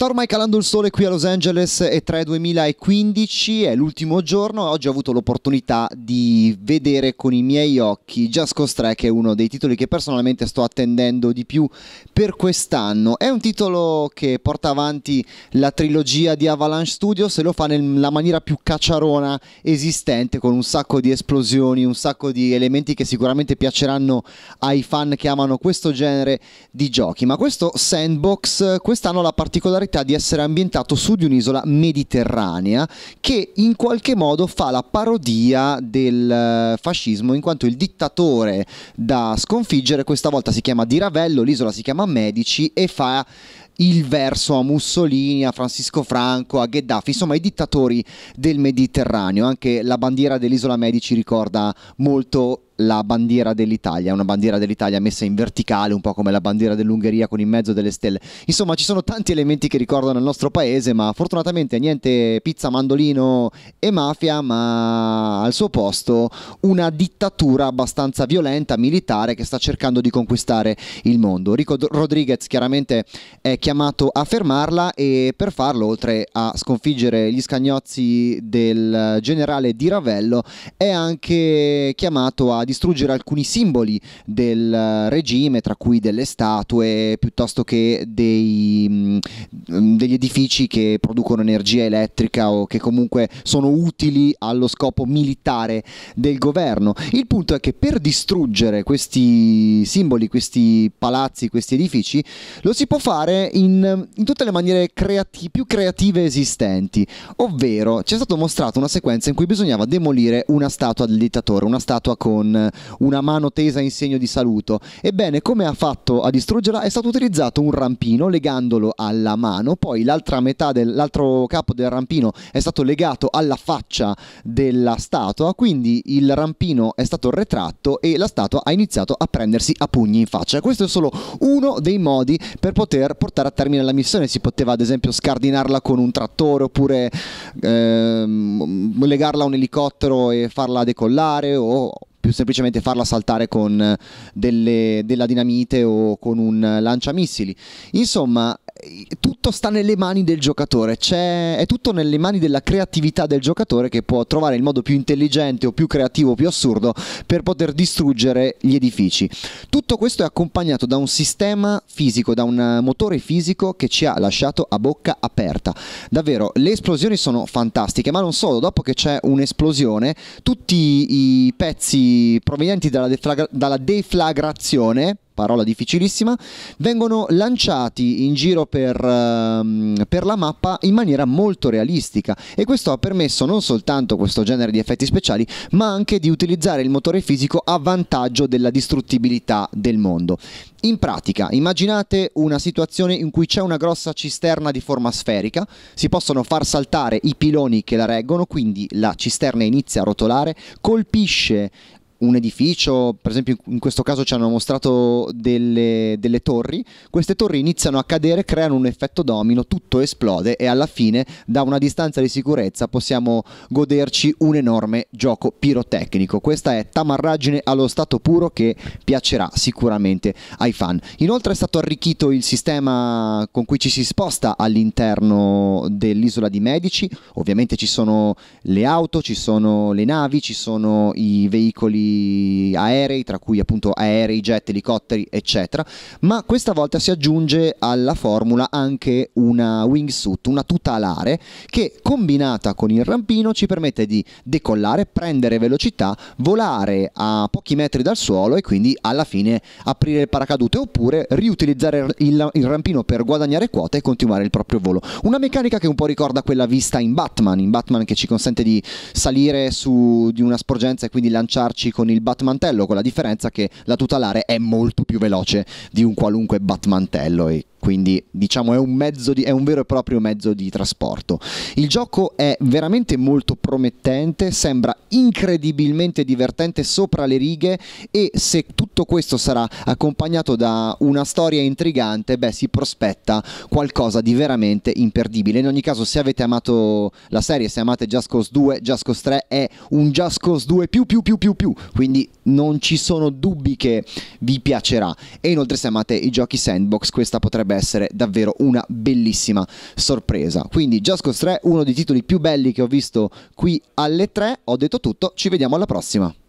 Sta ormai calando il sole qui a Los Angeles e 3 2015 è l'ultimo giorno oggi ho avuto l'opportunità di vedere con i miei occhi Just Cause 3 che è uno dei titoli che personalmente sto attendendo di più per quest'anno. È un titolo che porta avanti la trilogia di Avalanche Studios e lo fa nella maniera più cacciarona esistente con un sacco di esplosioni, un sacco di elementi che sicuramente piaceranno ai fan che amano questo genere di giochi. Ma questo sandbox quest'anno la particolarità peculiarità di essere ambientato su di un'isola mediterranea che in qualche modo fa la parodia del eh, fascismo in quanto il dittatore da sconfiggere questa volta si chiama Di Ravello, l'isola si chiama Medici e fa il verso a Mussolini, a Francisco Franco, a Gheddafi, insomma i dittatori del Mediterraneo. Anche la bandiera dell'isola Medici ricorda molto la bandiera dell'Italia, una bandiera dell'Italia messa in verticale, un po' come la bandiera dell'Ungheria con in mezzo delle stelle. Insomma, ci sono tanti elementi che ricordano il nostro paese, ma fortunatamente niente pizza, mandolino e mafia, ma al suo posto una dittatura abbastanza violenta, militare, che sta cercando di conquistare il mondo. Rico Rodriguez chiaramente è chiamato a fermarla e per farlo, oltre a sconfiggere gli scagnozzi del generale di Ravello, è anche chiamato a distruggere alcuni simboli del eh, regime, tra cui delle statue piuttosto che dei, mm, mm, degli edifici che producono energia elettrica o che comunque sono utili allo scopo militare del governo. Il punto è che per distruggere questi simboli, questi palazzi, questi edifici, lo si può fare in, in tutte le maniere creati, più creative esistenti, ovvero ci è stata mostrata una sequenza in cui bisognava demolire una statua del dittatore, una statua con eh, una mano tesa in segno di saluto. Ebbene, come ha fatto a distruggerla? È stato utilizzato un rampino legandolo alla mano, poi l'altra metà dell'altro capo del rampino è stato legato alla faccia della statua, quindi il rampino è stato retratto e la statua ha iniziato a prendersi a pugni in faccia. Questo è solo uno dei modi per poter portare a termine la missione. Si poteva ad esempio scardinarla con un trattore oppure ehm, legarla a un elicottero e farla decollare o più semplicemente farla saltare con eh, delle, della dinamite o con un eh, lanciamissili. Insomma, eh, tutto sta nelle mani del giocatore, C'è, è tutto nelle mani della creatività del giocatore che può trovare il modo più intelligente o più creativo, o più assurdo per poter distruggere gli edifici. Tutto questo è accompagnato da un sistema fisico, da un motore fisico che ci ha lasciato a bocca aperta. Davvero, le esplosioni sono fantastiche, ma non solo, dopo che c'è un'esplosione, tutti i pezzi provenienti dalla, deflagra- dalla deflagrazione parola difficilissima, vengono lanciati in giro per, ehm, per la mappa in maniera molto realistica e questo ha permesso non soltanto questo genere di effetti speciali, ma anche di utilizzare il motore fisico a vantaggio della distruttibilità del mondo. In pratica, immaginate una situazione in cui c'è una grossa cisterna di forma sferica, si possono far saltare i piloni che la reggono, quindi la cisterna inizia a rotolare, colpisce un edificio, per esempio in questo caso ci hanno mostrato delle, delle, torri, queste torri iniziano a cadere, creano un effetto domino, tutto esplode e alla fine da una distanza di sicurezza possiamo goderci un enorme gioco pirotecnico. Questa è tamarraggine allo stato puro che piacerà sicuramente ai fan. Inoltre è stato arricchito il sistema con cui ci si sposta all'interno dell'isola di Medici, ovviamente ci sono le auto, ci sono le navi, ci sono i veicoli aerei, tra cui appunto aerei, jet, elicotteri, eccetera, ma questa volta si aggiunge alla formula anche una wingsuit, una tuta alare che combinata con il rampino ci permette di decollare, prendere velocità, volare a pochi metri dal suolo e quindi alla fine aprire il paracadute oppure riutilizzare il, il rampino per guadagnare quota e continuare il proprio volo. Una meccanica che un po' ricorda quella vista in Batman, in Batman che ci consente di salire su di una sporgenza e quindi lanciarci con il batmantello, con la differenza che la tutelare è molto più veloce di un qualunque batmantello e quindi diciamo è un, mezzo di, è un vero e proprio mezzo di trasporto. Il gioco è veramente molto promettente, sembra incredibilmente divertente sopra le righe e se tutto questo sarà accompagnato da una storia intrigante, beh si prospetta qualcosa di veramente imperdibile. In ogni caso se avete amato la serie, se amate Just Cause 2, Just Cause 3 è un Just Cause 2 più più più più più, quindi non ci sono dubbi che vi piacerà. E inoltre se amate i giochi sandbox questa potrebbe essere davvero una bellissima sorpresa. Quindi Just Cause 3, uno dei titoli più belli che ho visto qui alle 3, ho detto tutto, ci vediamo alla prossima.